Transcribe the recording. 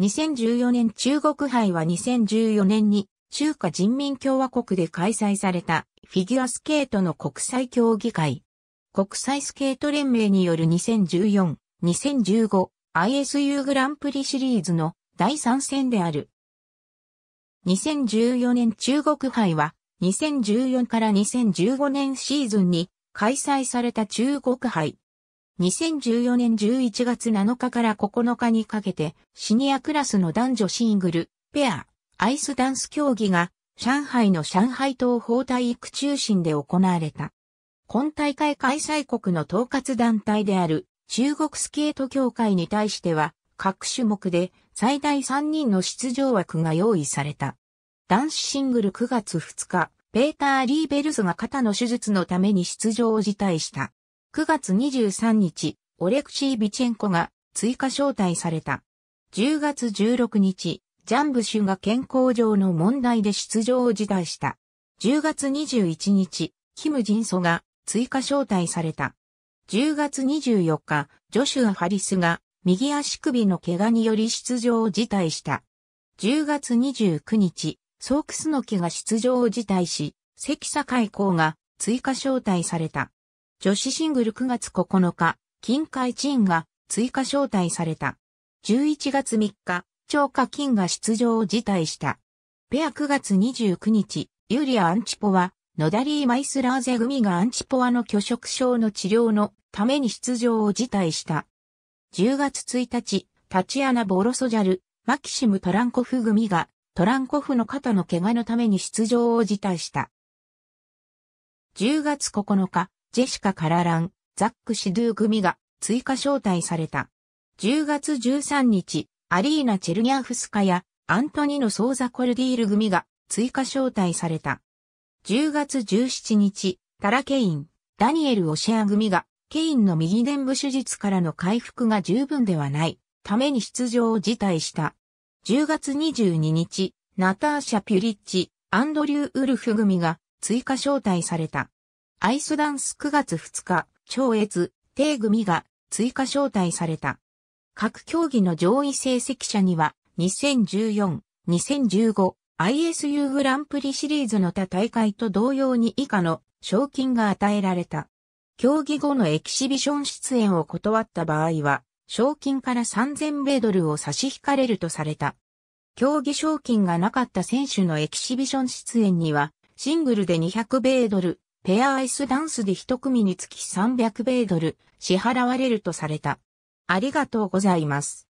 2014年中国杯は2014年に中華人民共和国で開催されたフィギュアスケートの国際競技会。国際スケート連盟による2014、2015 ISU グランプリシリーズの第3戦である。2014年中国杯は2014から2015年シーズンに開催された中国杯2014年11月7日から9日にかけて、シニアクラスの男女シングル、ペア、アイスダンス競技が、上海の上海東方体育中心で行われた。今大会開催国の統括団体である中国スケート協会に対しては、各種目で最大3人の出場枠が用意された。男子シングル9月2日、ペーター・リーベルスが肩の手術のために出場を辞退した。9月23日、オレクシー・ビチェンコが追加招待された。10月16日、ジャンブシュが健康上の問題で出場を辞退した。10月21日、キム・ジンソが追加招待された。10月24日、ジョシュア・ハリスが右足首の怪我により出場を辞退した。10月29日、ソークスノキが出場を辞退し、関境校が追加招待された。女子シングル9月9日、金海珍が追加招待された。11月3日、超過金が出場を辞退した。ペア9月29日、ユリア・アンチポワ、ノダリー・マイスラーゼ組がアンチポワの拒食症の治療のために出場を辞退した。10月1日、タチアナ・ボロソジャル、マキシム・トランコフ組がトランコフの肩の怪我のために出場を辞退した。10月9日、ジェシカ・カララン、ザック・シドゥ組が追加招待された。10月13日、アリーナ・チェルニャフスカやアントニのソーザ・コルディール組が追加招待された。10月17日、タラ・ケイン、ダニエル・オシェア組がケインの右伝部手術からの回復が十分ではないために出場を辞退した。10月22日、ナターシャ・ピュリッチ、アンドリュー・ウルフ組が追加招待された。アイスダンス9月2日、超越、低組が追加招待された。各競技の上位成績者には、2014、2015、ISU グランプリシリーズの他大会と同様に以下の賞金が与えられた。競技後のエキシビション出演を断った場合は、賞金から3000米ドルを差し引かれるとされた。競技賞金がなかった選手のエキシビション出演には、シングルで200米ドル、ペアアイスダンスで一組につき300米ドル支払われるとされた。ありがとうございます。